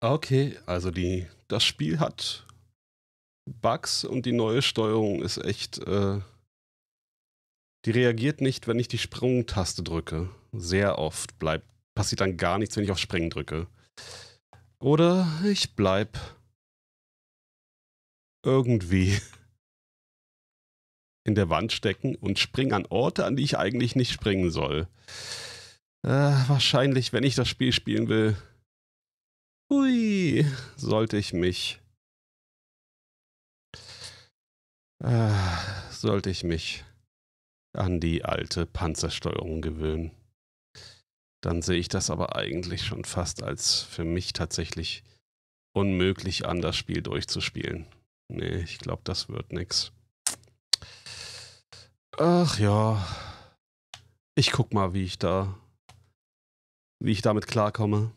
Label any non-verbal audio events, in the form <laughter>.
Okay, also die, das Spiel hat Bugs und die neue Steuerung ist echt. Äh, die reagiert nicht, wenn ich die Sprungtaste drücke. Sehr oft bleibt, passiert dann gar nichts, wenn ich auf Springen drücke. Oder ich bleib irgendwie <laughs> in der Wand stecken und springe an Orte, an die ich eigentlich nicht springen soll. Äh, wahrscheinlich, wenn ich das Spiel spielen will, Hui, sollte ich mich. Äh, sollte ich mich an die alte Panzersteuerung gewöhnen. Dann sehe ich das aber eigentlich schon fast als für mich tatsächlich unmöglich an, das Spiel durchzuspielen. Nee, ich glaube, das wird nix. Ach ja. Ich guck mal, wie ich da, wie ich damit klarkomme.